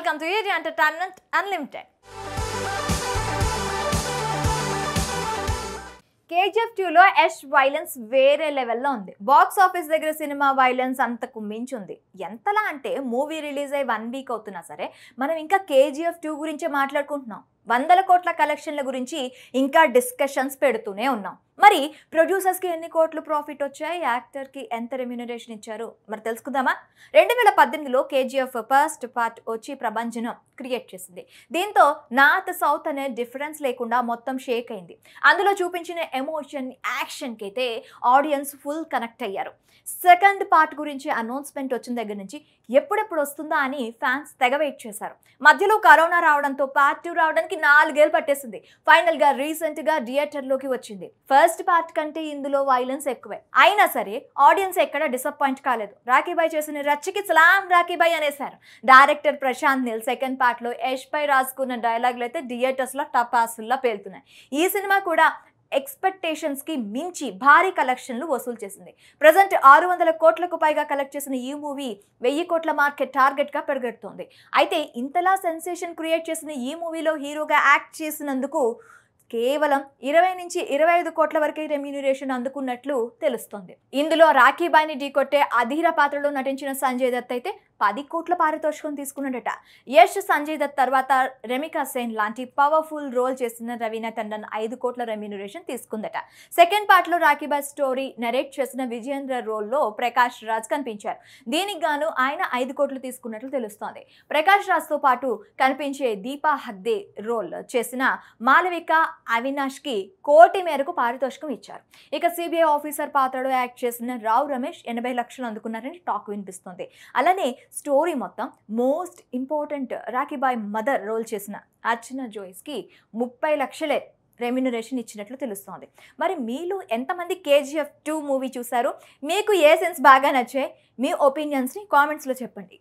welcome to area entertainment unlimited KGF టూలో Yash violence వేరే లెవెల్లో ఉంది బాక్స్ ఆఫీస్ దగ్గర సినిమా వైలెన్స్ అంతకు మించుంది ఎంతలా అంటే మూవీ రిలీజ్ అయ్యి వన్ వీక్ అవుతున్నా సరే మనం ఇంకా కేజీఎఫ్ టూ గురించే మాట్లాడుకుంటున్నాం వందల కోట్ల కలెక్షన్ల గురించి ఇంకా డిస్కషన్స్ పెడుతూనే ఉన్నాం మరి ప్రొడ్యూసర్స్కి ఎన్ని కోట్లు ప్రాఫిట్ వచ్చాయి యాక్టర్కి ఎంత రెమ్యునరేషన్ ఇచ్చారు మరి తెలుసుకుందామా రెండు వేల పద్దెనిమిదిలో కేజీఎఫ్ ఫస్ట్ పార్ట్ వచ్చి ప్రభంజనం క్రియేట్ చేసింది దీంతో నార్త్ సౌత్ అనే డిఫరెన్స్ లేకుండా మొత్తం షేక్ అయింది అందులో చూపించిన ఎమోషన్ యాక్షన్కి అయితే ఆడియన్స్ ఫుల్ కనెక్ట్ అయ్యారు సెకండ్ పార్ట్ గురించి అనౌన్స్మెంట్ వచ్చిన దగ్గర నుంచి ఎప్పుడెప్పుడు వస్తుందా అని ఫ్యాన్స్ తెగ వెయిట్ చేశారు మధ్యలో కరోనా రావడంతో పార్ట్ టూ రావడానికి నాలుగేళ్ళు పట్టేసింది ఫైనల్గా రీసెంట్గా థియేటర్లోకి వచ్చింది ఫస్ట్ ఫస్ట్ పార్ట్ కంటే ఇందులో వైలెన్స్ ఎక్కువే అయినా సరే ఆడియన్స్ ఎక్కడ డిసప్పాయింట్ కాలేదు రాఖీబాయ్ చేసిన రచ్చకి స్లామ్ రాఖీబాయ్ అనేశారు డైరెక్టర్ ప్రశాంత్ నిల్ సెకండ్ పార్ట్లో పై రాసుకున్న డైలాగులు అయితే థియేటర్స్లో టపాసుల్లో పేలుతున్నాయి ఈ సినిమా కూడా ఎక్స్పెక్టేషన్స్కి మించి భారీ కలెక్షన్లు వసూలు చేసింది ప్రజెంట్ ఆరు వందల కోట్లకు పైగా కలెక్ట్ చేసిన ఈ మూవీ వెయ్యి కోట్ల మార్కెట్ టార్గెట్గా పెరిగెడుతోంది అయితే ఇంతలా సెన్సేషన్ క్రియేట్ చేసిన ఈ మూవీలో హీరోగా యాక్ట్ చేసినందుకు కేవలం ఇరవై నుంచి ఇరవై ఐదు కోట్ల వరకే రెమ్యూనరేషన్ అందుకున్నట్లు తెలుస్తోంది ఇందులో రాఖీబాయిని ఢీకొట్టే అధీర పాత్రలో నటించిన సంజయ్ దత్ అయితే పది కోట్ల పారితోషికం తీసుకున్నాడట యష్ సంజయ్ దత్ తర్వాత రెమికా సేన్ లాంటి పవర్ఫుల్ రోల్ చేసిన రవీనా టండన్ ఐదు కోట్ల రెమ్యూనరేషన్ తీసుకుందట సెకండ్ పార్ట్లో రాఖీబాయ్ స్టోరీ నరేట్ చేసిన విజయేంద్ర రోల్లో ప్రకాష్ రాజ్ కనిపించారు దీనికి గాను ఆయన ఐదు కోట్లు తీసుకున్నట్లు తెలుస్తోంది ప్రకాష్ రాజ్తో పాటు కనిపించే దీపా హద్దే రోల్ చేసిన మాలవిక అవినాష్కి కోటి మేరకు పారితోషికం ఇచ్చారు ఇక సిబిఐ ఆఫీసర్ పాత్రలో యాక్ట్ చేసిన రావు రమేష్ ఎనభై లక్షలు అందుకున్నారని టాక్ వినిపిస్తుంది అలానే స్టోరీ మొత్తం most important Rocky Bhai mother role చేసిన అర్చన జోయిస్కి ముప్పై లక్షలే రెమ్యునరేషన్ ఇచ్చినట్లు తెలుస్తోంది మరి మీలో ఎంతమంది కేజీఎఫ్ టూ మూవీ చూశారు మీకు ఏ సెన్స్ బాగా నచ్చాయి మీ ఒపీనియన్స్ని కామెంట్స్లో చెప్పండి